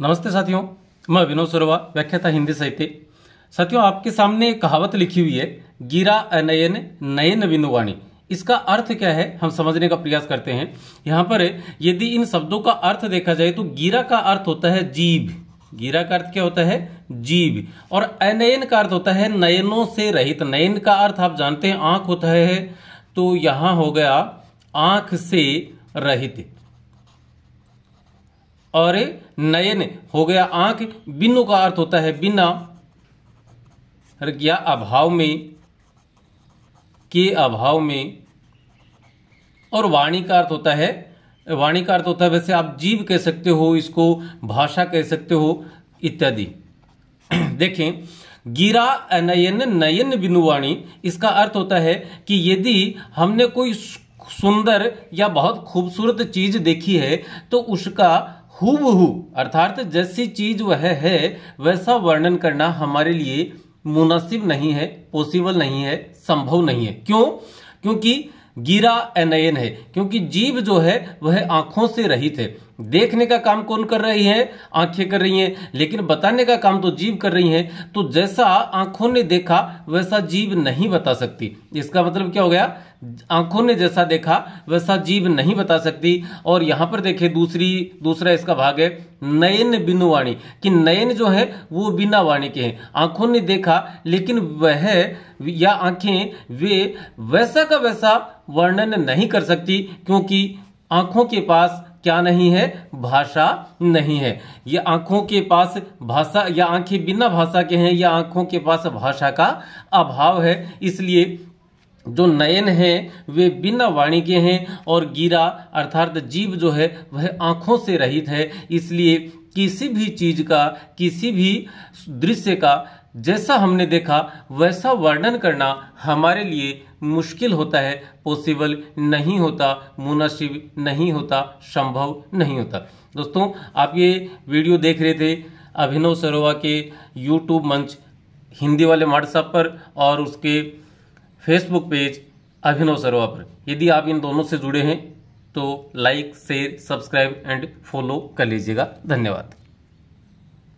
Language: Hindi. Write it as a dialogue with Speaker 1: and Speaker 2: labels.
Speaker 1: नमस्ते साथियों मैं विनोद सरोवा व्याख्याता हिंदी साहित्य साथियों आपके सामने एक कहावत लिखी हुई है गिरा अनयन नयन विनुवाणी इसका अर्थ क्या है हम समझने का प्रयास करते हैं यहां पर यदि इन शब्दों का अर्थ देखा जाए तो गिरा का अर्थ होता है जीभ गिरा का अर्थ क्या होता है जीव और अनयन का अर्थ होता है नयनों से रहित नयन का अर्थ आप जानते हैं आंख होता है तो यहां हो गया आंख से रहित और नयन हो गया आंख बिनु का अर्थ होता है बिना या अभाव में के अभाव में और वाणी का अर्थ होता है वाणी का अर्थ होता है वैसे आप जीव कह सकते हो इसको भाषा कह सकते हो इत्यादि देखें गिरा अनयन नयन बिनुवाणी इसका अर्थ होता है कि यदि हमने कोई सुंदर या बहुत खूबसूरत चीज देखी है तो उसका हूबहू अर्थात जैसी चीज वह है वैसा वर्णन करना हमारे लिए मुनासिब नहीं है पॉसिबल नहीं है संभव नहीं है क्यों क्योंकि गिरा एनयन है क्योंकि जीव जो है वह आंखों से रहित है देखने का काम कौन कर रही है आंखें कर रही हैं लेकिन बताने का काम तो जीव कर रही है तो जैसा आंखों ने देखा वैसा जीव नहीं बता सकती इसका मतलब क्या हो गया आंखों ने जैसा देखा वैसा जीव नहीं बता सकती और यहां पर देखे दूसरी दूसरा इसका भाग है नयन बिनु वाणी कि नयन जो है वो बिना वाणी के हैं आंखों ने देखा लेकिन वह या आंखें वे वैसा का वैसा वर्णन नहीं कर सकती क्योंकि आंखों के पास क्या नहीं है भाषा नहीं है ये आंखों के पास भाषा या आंखें बिना भाषा के हैं या आंखों के पास भाषा का अभाव है इसलिए जो नयन हैं वे बिना वाणी के हैं और गिरा अर्थात जीव जो है वह आँखों से रहित है इसलिए किसी भी चीज़ का किसी भी दृश्य का जैसा हमने देखा वैसा वर्णन करना हमारे लिए मुश्किल होता है पॉसिबल नहीं होता मुनासिब नहीं होता संभव नहीं होता दोस्तों आप ये वीडियो देख रहे थे अभिनव सरोवा के यूट्यूब मंच हिंदी वाले व्हाट्सएप पर और उसके फेसबुक पेज अभिनव सरोवर पर यदि आप इन दोनों से जुड़े हैं तो like share subscribe and follow कर लीजिएगा धन्यवाद